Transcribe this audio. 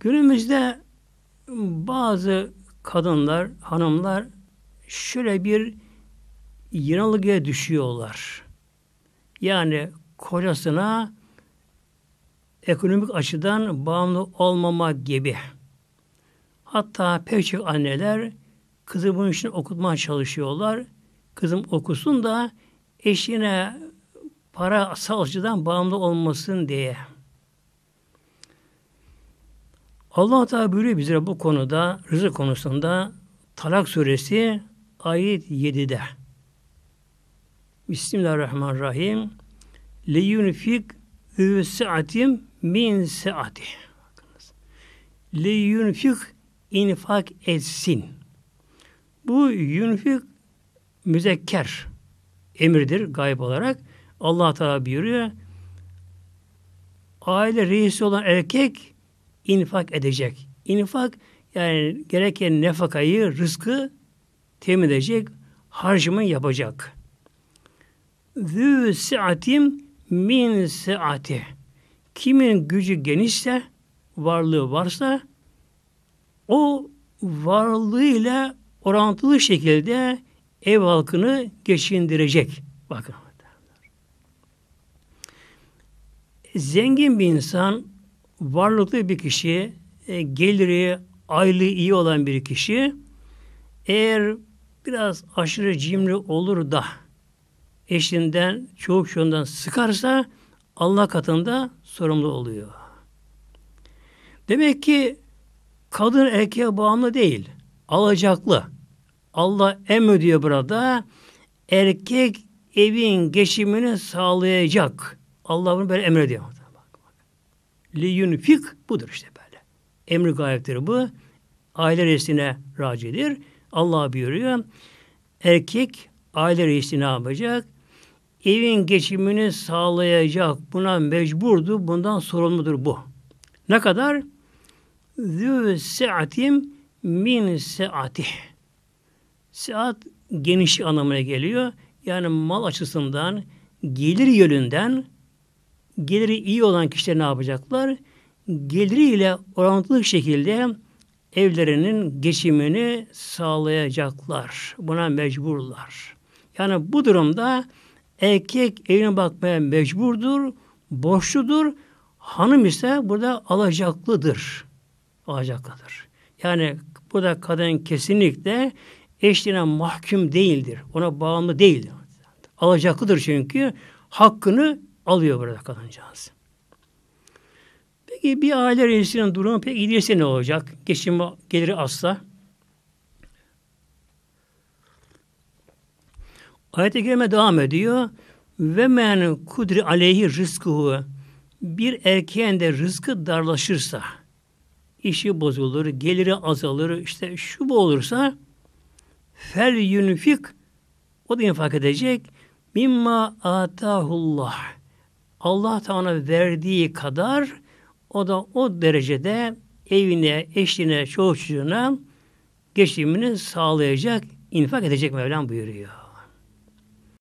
Günümüzde bazı kadınlar, hanımlar şöyle bir yanılgıya düşüyorlar. Yani kocasına ekonomik açıdan bağımlı olmama gibi. Hatta pek çok anneler kızı bunun için okutmaya çalışıyorlar. Kızım okusun da eşine para açıdan bağımlı olmasın diye. Allah Teala buyuruyor bize bu konuda rızık konusunda Talak suresi ayet 7'de. Bismillahirrahmanirrahim. Le ü saatim min saati. Leyunfik infak etsin. Bu yunfik müzekker emirdir gayb olarak. Allah Teala buyuruyor. Aile reisi olan erkek infak edecek. İnfak yani gereken nefakayı, rızkı temin edecek, harcımı yapacak. Zü saatim min saati. Kimin gücü genişse, varlığı varsa o varlığıyla orantılı şekilde ev halkını geçindirecek. Bakın. Zengin bir insan varlıklı bir kişi, e, geliri, aylığı iyi olan bir kişi eğer biraz aşırı cimri olur da eşinden, çoğu şundan sıkarsa Allah katında sorumlu oluyor. Demek ki kadın erkeğe bağımlı değil, alacaklı. Allah emrediyor burada, erkek evin geçimini sağlayacak. Allah bunu böyle emrediyor fik budur işte böyle. Emri gayiptir bu. Aile reisine racidir. Allah buyuruyor. Erkek aile reisi ne yapacak? Evin geçimini sağlayacak. Buna mecburdu. Bundan sorumludur bu. Ne kadar? Zü saatim min seatih. Saat geniş anlamına geliyor. Yani mal açısından, gelir yönünden geliri iyi olan kişiler ne yapacaklar? Geliriyle orantılı şekilde evlerinin geçimini sağlayacaklar. Buna mecburlar. Yani bu durumda erkek evine bakmaya mecburdur, borçludur. Hanım ise burada alacaklıdır. Alacaklıdır. Yani burada kadın kesinlikle eşliğine mahkum değildir. Ona bağımlı değildir. Alacaklıdır çünkü hakkını alıyor burada kadıncağız. Peki bir aile reisinin durumu pek iyi değilse ne olacak? Geçim geliri asla. Ayet-i Kerime devam ediyor. Ve men kudri aleyhi rızkuhu bir erkeğin de rızkı darlaşırsa, işi bozulur, geliri azalır, işte şu bu olursa fel yunfik o da infak edecek mimma atahullah Allah Teala verdiği kadar o da o derecede evine, eşine, çoğu çocuğuna geçimini sağlayacak, infak edecek Mevlam buyuruyor.